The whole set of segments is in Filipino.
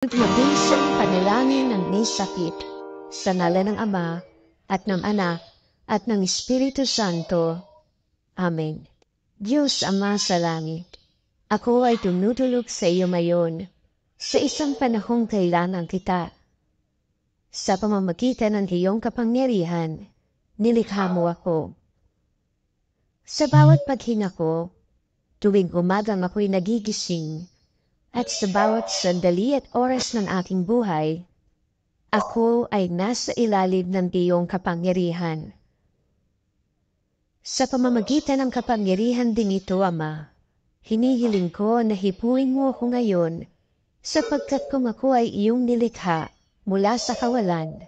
Magmaginsang panalangin ng may sakit, sa ngala ng Ama, at ng Anak, at ng Espiritu Santo. Amen. Diyos Ama sa langit, ako ay tumutulog sa iyo mayon, sa isang panahong kailangan kita. Sa pamamagitan ng iyong kapangyarihan, nilikha mo ako. Sa bawat paghinga ko, tuwing umagang ako'y nagigising, at sa bawat sandali at oras ng aking buhay, ako ay nasa ilalim ng iyong kapangyarihan. Sa pamamagitan ng kapangyarihan din ito, Ama, hinihiling ko na hipuin mo ako ngayon sapagkat kung ako ay iyong nilikha mula sa kawalan.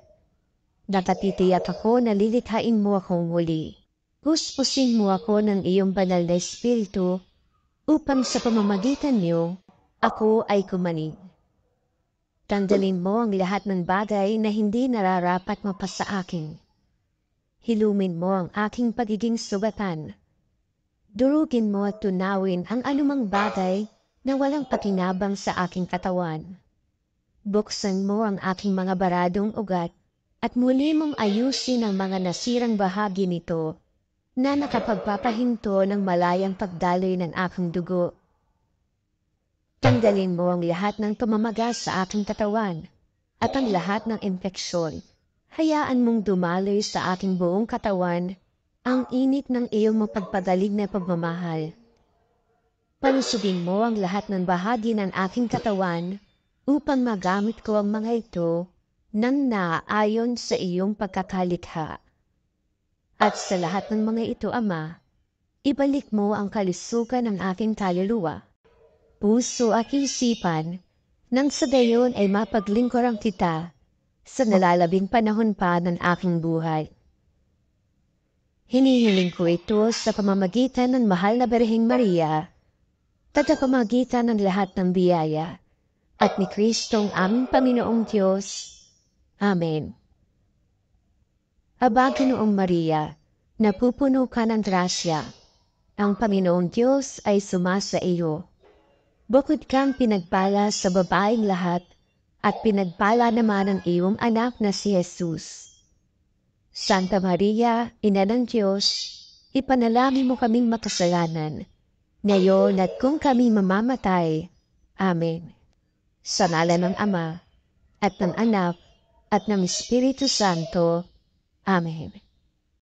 Nakatitiyak ako na lilikhain mo ako muli. Puspusin mo ako ng iyong banal na espiritu upang sa pamamagitan niyo ako ay kumanig. Tanggalin mo ang lahat ng bagay na hindi nararapat mapas sa akin. Hilumin mo ang aking pagiging subatan. Durugin mo at tunawin ang anumang bagay na walang pakinabang sa aking katawan. Buksan mo ang aking mga baradong ugat at muli mong ayusin ang mga nasirang bahagi nito na nakapagpapahinto ng malayang pagdaloy ng aking dugo Tanggalin mo ang lahat ng tumamagas sa aking katawan at ang lahat ng impeksyon. Hayaan mong dumaloy sa aking buong katawan ang init ng iyong mapagpadalig na pagmamahal. Panusugin mo ang lahat ng bahagi ng aking katawan upang magamit ko ang mga ito nang naayon sa iyong pagkakalikha. At sa lahat ng mga ito, Ama, ibalik mo ang kalusugan ng aking kaluluwa puso at isipan nang sa gayon ay mapaglingkuran kita sa nalalabing panahon pa ng aking buhay. Hinihiling ko ito sa pamamagitan ng mahal na Berhing Maria, tata pamagitan ng lahat ng biyaya, at ni Kristong aming Panginoong Diyos. Amen. Aba, Ginoong Maria, napupuno ka ng grasya. Ang Panginoong Diyos ay sumasa iyo Bukod kang pinagpala sa babaeng lahat, at pinagpala naman ang iyong anak na si Jesus. Santa Maria, Ina ng Diyos, ipanalami mo kaming makasalanan, ngayon at kung kami mamamatay. Amen. Sa nala ng Ama, at ng Anak, at ng Espiritu Santo. Amen.